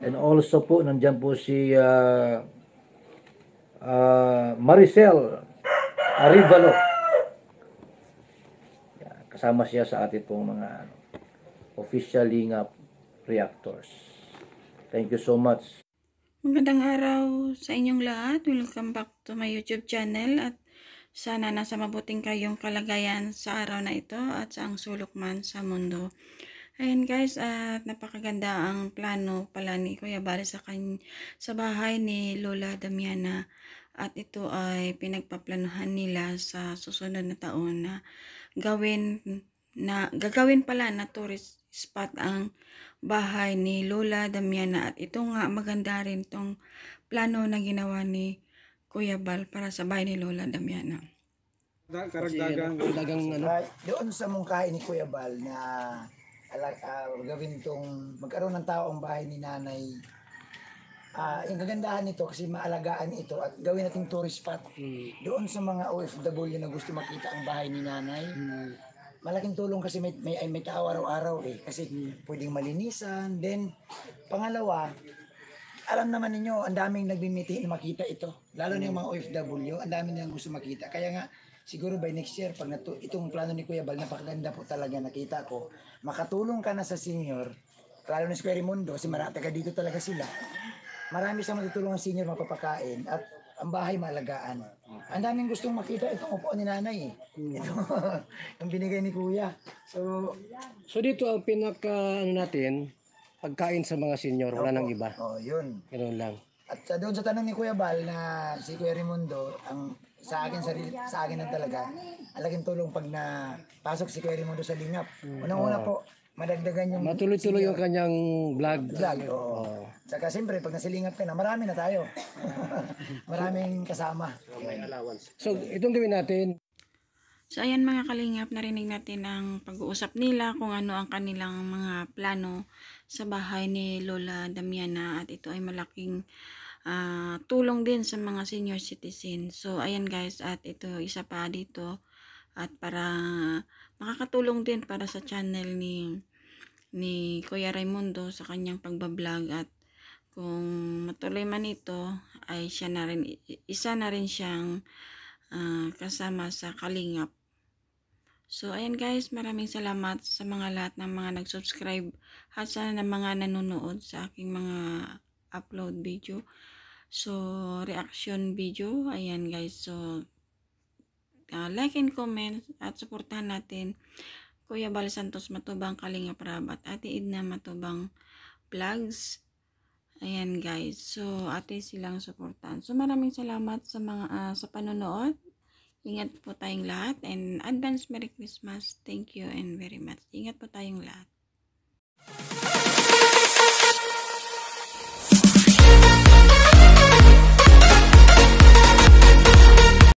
And also po, nandiyan po si uh, uh, Maricel Arivalo. Kasama siya sa atin pong mga ano, officially Lingap Reactors. Thank you so much. Magandang araw sa inyong lahat. Welcome back to my YouTube channel at sana nasa mabuting kayong kalagayan sa araw na ito at sa ang sulok man sa mundo. Ayan guys, at napakaganda ang plano pala ni Kuya Bari sa, kany sa bahay ni Lola Damiana. At ito ay pinagpaplanuhan nila sa susunod na taon na gawin na gagawin pala na tourist spot ang bahay ni Lola Damiana at ito nga maganda rin tong plano na ginawa ni Kuya Bal para sa bahay ni Lola Damiana. karagdagang ano. Doon sa mungkahi ni Kuya Bal na alag, uh, ah, gawin tong magkaroon ng tao ang bahay ni Nanay uh, yung kagandahan nito kasi maalagaan ito at gawin nating tourist spot mm. doon sa mga OFW na gusto makita ang bahay ni nanay. Mm malaking tulong kasi may, may, may tao araw-araw eh. Kasi pwedeng malinisan. Then, pangalawa, alam naman ninyo, ang daming nagmimiti na makita ito. Lalo na yung mga OFW, ang dami nilang gusto makita. Kaya nga, siguro by next year, pag nato, itong plano ni Kuya Bal, napakaganda po talaga nakita ko. Makatulong ka na sa senior, lalo na Square Mundo, kasi marami ka dito talaga sila. Marami sa matutulong ang senior mapapakain at ang bahay malagaan. Ang daming gustong makita itong upuan ni nanay eh. Hmm. Ito, yung binigay ni kuya. So, So dito ang pinaka ano natin, pagkain sa mga senior, wala nang iba. oh, yun. Ganoon lang. At sa doon sa tanong ni Kuya Bal na si Kuya Raimundo, ang sa akin sarili, sa akin na talaga, ang tulong pag na pasok si Kuya Raimundo sa lingap. Hmm. Unang-una po, madagdagan yung Matuloy-tuloy yung kanyang vlog. vlog. Oo. Tsaka siyempre, pag nasilingat ka na, marami na tayo. Maraming kasama. So, itong gawin natin. So, ayan mga kalingap, narinig natin ang pag-uusap nila kung ano ang kanilang mga plano sa bahay ni Lola Damiana at ito ay malaking uh, tulong din sa mga senior citizen. So, ayan guys, at ito isa pa dito at para makakatulong din para sa channel ni ni Kuya Raimundo sa kanyang pagbablog at kung matuloy man ito ay siya na rin isa na rin siyang uh, kasama sa kalingap So, ayan guys, maraming salamat sa mga lahat ng mga nag-subscribe at sana ng mga nanonood sa aking mga upload video. So, reaction video. Ayan guys, so uh, like and comment at supportahan natin Kuya Bal Santos Matubang Kalinga Prab at Ate Idna Matubang Vlogs. Ayan guys. So, ate silang suportahan. So, maraming salamat sa mga uh, sa panonood. Ingat po tayong lahat and advance Merry Christmas. Thank you and very much. Ingat po tayong lahat.